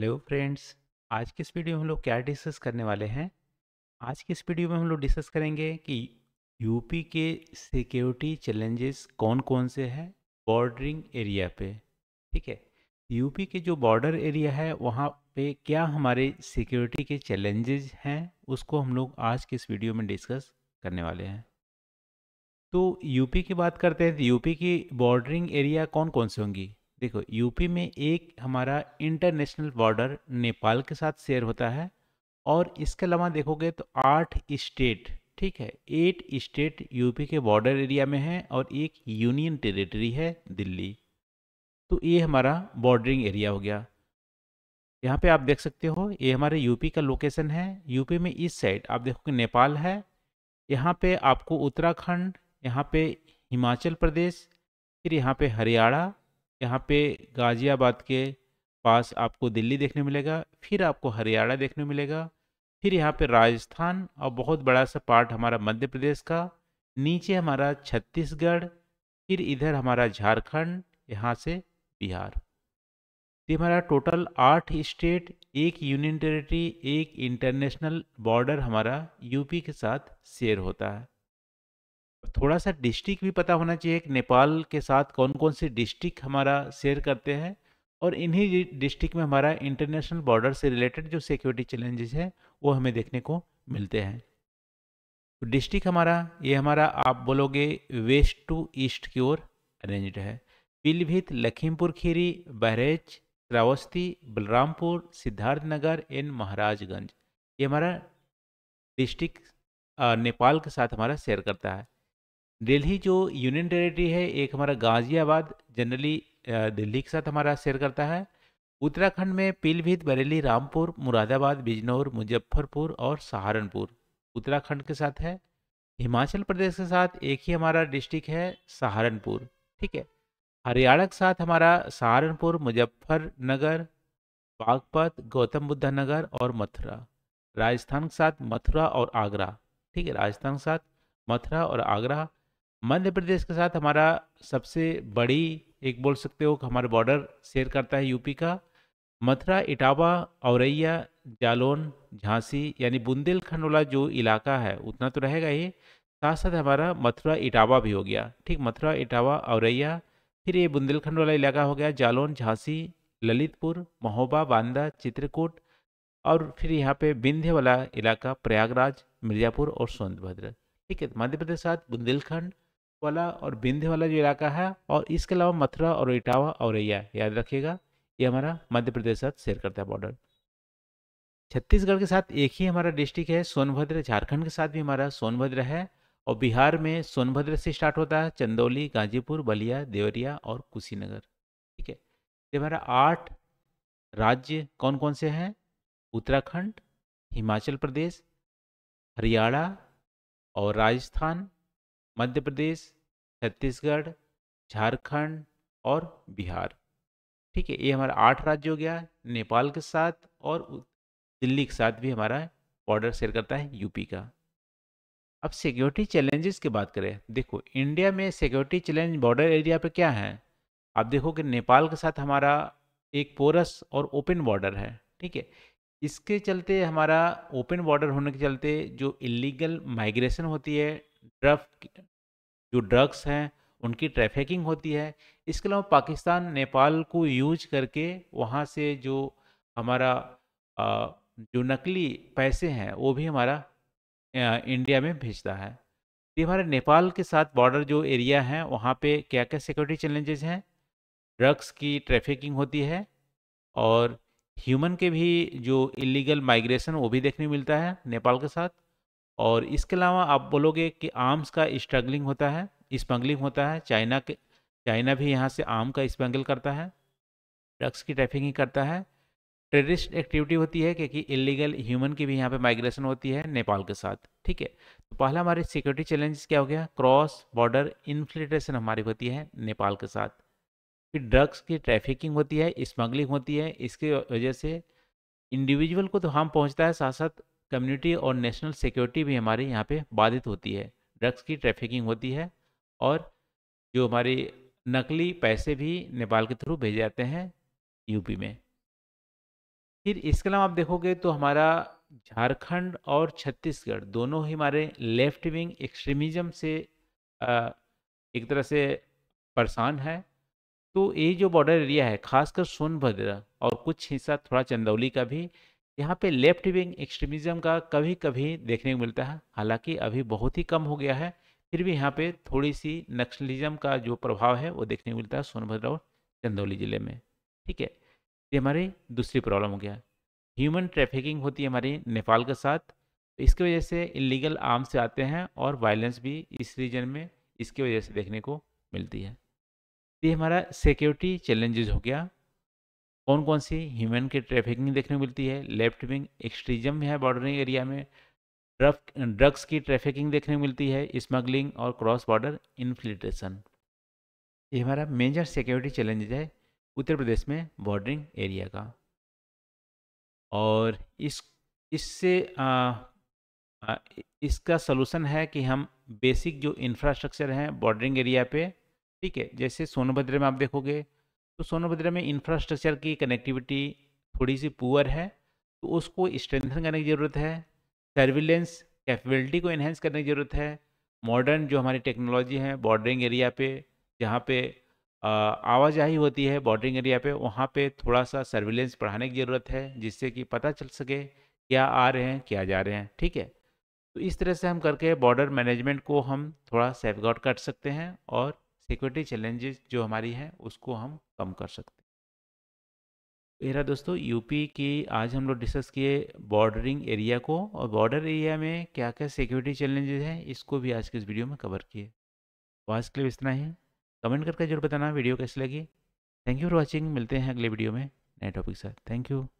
hello friends आज की इस वीडियो में हम लोग क्या डिस्कस करने वाले हैं आज की इस वीडियो में हम लोग डिस्कस करेंगे कि यूपी के सिक्योरिटी चैलेंजेस कौन कौन से हैं बॉर्डरिंग एरिया पे ठीक है यूपी के जो बॉर्डर एरिया है वहाँ पे क्या हमारे सिक्योरिटी के चैलेंजेस हैं उसको हम लोग आज के इस वीडियो में डिस्कस करने वाले हैं तो यूपी की बात करते हैं तो यूपी की बॉर्डरिंग एरिया कौन कौन से होंगी देखो यूपी में एक हमारा इंटरनेशनल बॉर्डर नेपाल के साथ शेयर होता है और इसके अलावा देखोगे तो आठ स्टेट ठीक है एट स्टेट यूपी के बॉर्डर एरिया में है और एक यूनियन टेरिटरी है दिल्ली तो ये हमारा बॉर्डरिंग एरिया हो गया यहाँ पे आप देख सकते हो ये हमारे यूपी का लोकेशन है यूपी में इस साइड आप देखोगे नेपाल है यहाँ पे आपको उत्तराखंड यहाँ पे हिमाचल प्रदेश फिर यहाँ पे हरियाणा यहाँ पे गाज़ियाबाद के पास आपको दिल्ली देखने मिलेगा फिर आपको हरियाणा देखने मिलेगा फिर यहाँ पे राजस्थान और बहुत बड़ा सा पार्ट हमारा मध्य प्रदेश का नीचे हमारा छत्तीसगढ़ फिर इधर हमारा झारखंड यहाँ से बिहार ये हमारा टोटल आठ स्टेट एक यूनियन टेरेटरी एक इंटरनेशनल बॉर्डर हमारा यूपी के साथ शेयर होता है थोड़ा सा डिस्ट्रिक्ट भी पता होना चाहिए कि नेपाल के साथ कौन कौन से डिस्ट्रिक्ट हमारा शेयर करते हैं और इन्हीं डिस्ट्रिक्ट में हमारा इंटरनेशनल बॉर्डर से रिलेटेड जो सिक्योरिटी चैलेंजेस हैं वो हमें देखने को मिलते हैं तो डिस्ट्रिक्ट हमारा ये हमारा आप बोलोगे वेस्ट टू ईस्ट की ओर अरेंज्ड है पीलभीत लखीमपुर खीरी बहरेज श्रावस्ती बलरामपुर सिद्धार्थ नगर एंड महाराजगंज ये हमारा डिस्ट्रिक्ट नेपाल के साथ हमारा शेयर करता है दिल्ली जो यूनियन टेरेटरी है एक हमारा गाजियाबाद जनरली दिल्ली के साथ हमारा शेयर करता है उत्तराखंड में पीलभीत बरेली रामपुर मुरादाबाद बिजनौर मुजफ्फरपुर और सहारनपुर उत्तराखंड के साथ है हिमाचल प्रदेश के साथ एक ही हमारा डिस्ट्रिक्ट है सहारनपुर ठीक है हरियाणा के साथ हमारा सहारनपुर मुजफ्फरनगर बागपत गौतम बुद्ध नगर और मथुरा राजस्थान के साथ मथुरा और आगरा ठीक है राजस्थान के साथ मथुरा और आगरा मध्य प्रदेश के साथ हमारा सबसे बड़ी एक बोल सकते हो कि हमारे बॉर्डर शेयर करता है यूपी का मथुरा इटावा औरैया जालौन झांसी यानी बुंदेलखंड वाला जो इलाका है उतना तो रहेगा ही साथ साथ हमारा मथुरा इटावा भी हो गया ठीक मथुरा इटावा औरैया फिर ये बुंदेलखंड वाला इलाका हो गया जालौन झांसी ललितपुर महोबा बांदा चित्रकूट और फिर यहाँ पे विंध्य वाला इलाका प्रयागराज मिर्ज़ापुर और सोनभद्र ठीक है मध्य प्रदेश साथ बुंदेलखंड वाला और बिंध्य वाला जो इलाका है और इसके अलावा मथुरा और इटावा औरैया याद रखिएगा ये हमारा मध्य प्रदेश साथ शेयर करता है बॉर्डर छत्तीसगढ़ के साथ एक ही हमारा डिस्ट्रिक्ट है सोनभद्र झारखंड के साथ भी हमारा सोनभद्र है और बिहार में सोनभद्र से स्टार्ट होता है चंदौली गाजीपुर बलिया देवरिया और कुशीनगर ठीक है ये हमारा आठ राज्य कौन कौन से हैं उत्तराखंड हिमाचल प्रदेश हरियाणा और राजस्थान मध्य प्रदेश छत्तीसगढ़ झारखंड और बिहार ठीक है ये हमारा आठ राज्य हो गया नेपाल के साथ और दिल्ली के साथ भी हमारा बॉर्डर शेयर करता है यूपी का अब सिक्योरिटी चैलेंजेस की बात करें देखो इंडिया में सिक्योरिटी चैलेंज बॉर्डर एरिया पे क्या है आप देखो कि नेपाल के साथ हमारा एक पोरस और ओपन बॉर्डर है ठीक है इसके चलते हमारा ओपन बॉर्डर होने के चलते जो इलीगल माइग्रेशन होती है ड्रग जो ड्रग्स हैं उनकी ट्रैफिकिंग होती है इसके अलावा पाकिस्तान नेपाल को यूज करके वहाँ से जो हमारा जो नकली पैसे हैं वो भी हमारा इंडिया में भेजता है ये हमारे नेपाल के साथ बॉर्डर जो एरिया है वहाँ पे क्या क्या सिक्योरिटी चैलेंजेस हैं ड्रग्स की ट्रैफिकिंग होती है और ह्यूमन के भी जो इलीगल माइग्रेशन वो भी देखने मिलता है नेपाल के साथ और इसके अलावा आप बोलोगे कि आर्म्स का स्ट्रगलिंग होता है स्मगलिंग होता है चाइना के चाइना भी यहाँ से आम का स्मगल करता है ड्रग्स की ट्रैफिकिंग करता है टेररिस्ट एक्टिविटी होती है क्योंकि इलीगल ह्यूमन की भी यहाँ पे माइग्रेशन होती है नेपाल के साथ ठीक है तो पहला हमारे सिक्योरिटी चैलेंज क्या हो गया क्रॉस बॉर्डर इन्फिल्ट्रेशन हमारी होती है नेपाल के साथ फिर ड्रग्स की ट्रैफिकिंग होती है स्मगलिंग होती है इसकी वजह से इंडिविजुअल को तो हार्म पहुँचता है साथ साथ कम्युनिटी और नेशनल सिक्योरिटी भी हमारे यहाँ पे बाधित होती है ड्रग्स की ट्रैफिकिंग होती है और जो हमारे नकली पैसे भी नेपाल के थ्रू भेजे जाते हैं यूपी में फिर इसके अलावा आप देखोगे तो हमारा झारखंड और छत्तीसगढ़ दोनों ही हमारे लेफ्ट विंग एक्सट्रीमिज्म से एक तरह से परेशान है तो ये जो बॉर्डर एरिया है खासकर सोनभद्र और कुछ हिस्सा थोड़ा चंदौली का भी यहाँ पे लेफ्ट विंग एक्सट्रीमिज्म का कभी कभी देखने को मिलता है हालांकि अभी बहुत ही कम हो गया है फिर भी यहाँ पे थोड़ी सी नक्सलिज्म का जो प्रभाव है वो देखने को मिलता है सोनभद्र और चंदौली ज़िले में ठीक है ये हमारी दूसरी प्रॉब्लम हो गया ह्यूमन ट्रैफिकिंग होती है हमारी नेपाल के साथ तो इसकी वजह से इलीगल आर्म से आते हैं और वायलेंस भी इस रीजन में इसकी वजह से देखने को मिलती है ये हमारा सिक्योरिटी चैलेंजेस हो गया कौन कौन सी ह्यूमन की ट्रैफिकिंग देखने को मिलती है लेफ्ट विंग एक्सट्रीजम है बॉर्डरिंग एरिया में ड्रग ड्रग्स की ट्रैफिकिंग देखने को मिलती है स्मगलिंग और क्रॉस बॉर्डर इन्फिल्ट्रेशन ये हमारा मेजर सिक्योरिटी चैलेंजेज है उत्तर प्रदेश में बॉर्डरिंग एरिया का और इस इससे इसका सलूशन है कि हम बेसिक जो इंफ्रास्ट्रक्चर हैं बॉर्डरिंग एरिया पे ठीक है जैसे सोनभद्र में आप देखोगे तो सोनभद्र में इंफ्रास्ट्रक्चर की कनेक्टिविटी थोड़ी सी पुअर है तो उसको स्ट्रेंथन करने की ज़रूरत है सर्विलेंस कैपेबिलिटी को इन्हेंस करने की ज़रूरत है मॉडर्न जो हमारी टेक्नोलॉजी है बॉर्डरिंग एरिया पे जहाँ पे आवाजाही होती है बॉर्डरिंग एरिया पे वहाँ पे थोड़ा सा सर्विलेंस बढ़ाने की ज़रूरत है जिससे कि पता चल सके क्या आ रहे हैं क्या जा रहे हैं ठीक है तो इस तरह से हम करके बॉर्डर मैनेजमेंट को हम थोड़ा सेफ कर सकते हैं और सिक्योरिटी चैलेंजेस जो हमारी हैं उसको हम कम कर सकते हैं मेरा दोस्तों यूपी की आज हम लोग डिस्कस किए बॉर्डरिंग एरिया को और बॉर्डर एरिया में क्या क्या सिक्योरिटी चैलेंजेस हैं इसको भी आज के इस वीडियो में कवर किए तो आज के लिए इतना ही कमेंट करके जरूर बताना वीडियो कैसी लगी थैंक यू फॉर वॉचिंग मिलते हैं अगले वीडियो में नए टॉपिक साथ थैंक यू